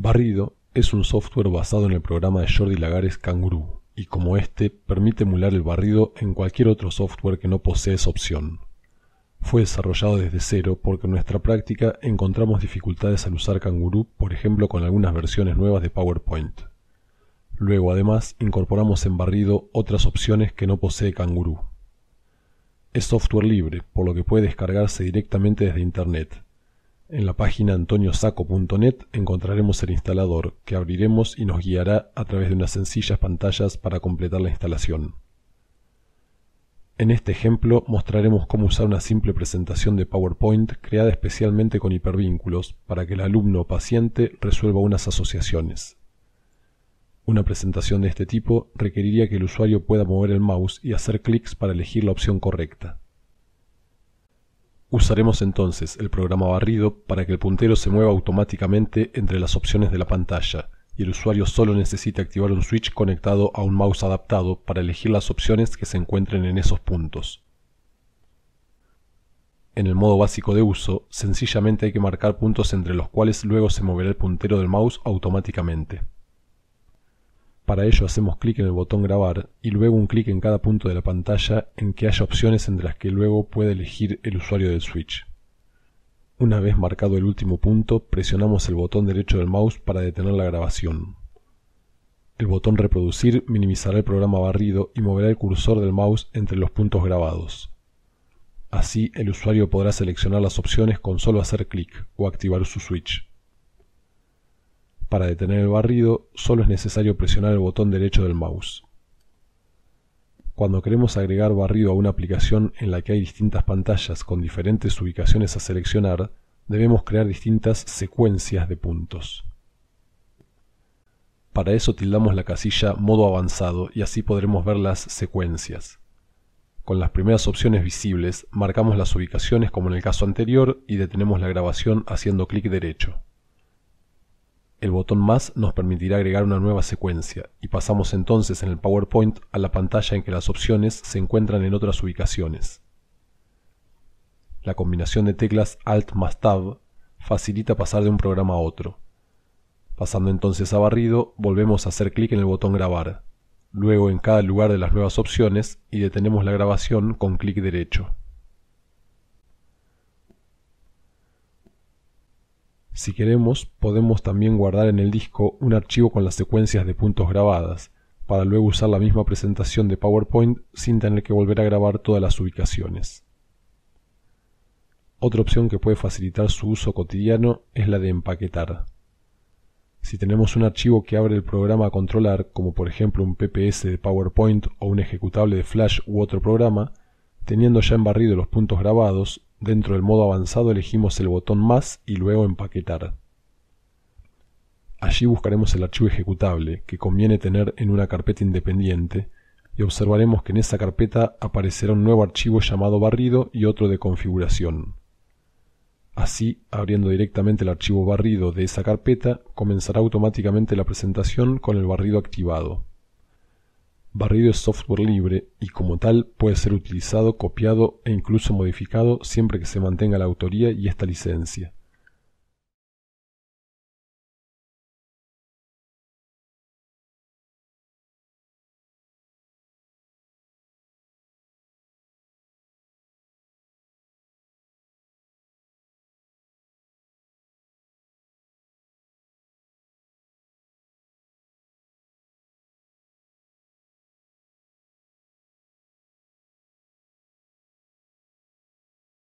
Barrido es un software basado en el programa de Jordi Lagares Kangaroo y como este permite emular el barrido en cualquier otro software que no posee esa opción. Fue desarrollado desde cero porque en nuestra práctica encontramos dificultades al usar Kangaroo, por ejemplo con algunas versiones nuevas de PowerPoint. Luego además incorporamos en barrido otras opciones que no posee Kangaroo. Es software libre, por lo que puede descargarse directamente desde Internet en la página antoniosaco.net encontraremos el instalador que abriremos y nos guiará a través de unas sencillas pantallas para completar la instalación. En este ejemplo mostraremos cómo usar una simple presentación de PowerPoint creada especialmente con hipervínculos para que el alumno o paciente resuelva unas asociaciones. Una presentación de este tipo requeriría que el usuario pueda mover el mouse y hacer clics para elegir la opción correcta. Usaremos entonces el programa barrido para que el puntero se mueva automáticamente entre las opciones de la pantalla y el usuario solo necesita activar un switch conectado a un mouse adaptado para elegir las opciones que se encuentren en esos puntos. En el modo básico de uso, sencillamente hay que marcar puntos entre los cuales luego se moverá el puntero del mouse automáticamente. Para ello hacemos clic en el botón grabar y luego un clic en cada punto de la pantalla en que haya opciones entre las que luego puede elegir el usuario del switch. Una vez marcado el último punto, presionamos el botón derecho del mouse para detener la grabación. El botón reproducir minimizará el programa barrido y moverá el cursor del mouse entre los puntos grabados. Así el usuario podrá seleccionar las opciones con solo hacer clic o activar su switch. Para detener el barrido solo es necesario presionar el botón derecho del mouse. Cuando queremos agregar barrido a una aplicación en la que hay distintas pantallas con diferentes ubicaciones a seleccionar, debemos crear distintas secuencias de puntos. Para eso tildamos la casilla Modo avanzado y así podremos ver las secuencias. Con las primeras opciones visibles, marcamos las ubicaciones como en el caso anterior y detenemos la grabación haciendo clic derecho. El botón más nos permitirá agregar una nueva secuencia y pasamos entonces en el PowerPoint a la pantalla en que las opciones se encuentran en otras ubicaciones. La combinación de teclas Alt más Tab facilita pasar de un programa a otro. Pasando entonces a barrido, volvemos a hacer clic en el botón grabar, luego en cada lugar de las nuevas opciones y detenemos la grabación con clic derecho. Si queremos, podemos también guardar en el disco un archivo con las secuencias de puntos grabadas, para luego usar la misma presentación de PowerPoint sin tener que volver a grabar todas las ubicaciones. Otra opción que puede facilitar su uso cotidiano es la de empaquetar. Si tenemos un archivo que abre el programa a controlar, como por ejemplo un PPS de PowerPoint o un ejecutable de Flash u otro programa, teniendo ya en barrido los puntos grabados, Dentro del modo avanzado elegimos el botón más y luego empaquetar. Allí buscaremos el archivo ejecutable que conviene tener en una carpeta independiente y observaremos que en esa carpeta aparecerá un nuevo archivo llamado barrido y otro de configuración. Así, abriendo directamente el archivo barrido de esa carpeta, comenzará automáticamente la presentación con el barrido activado barrido es software libre y como tal puede ser utilizado, copiado e incluso modificado siempre que se mantenga la autoría y esta licencia.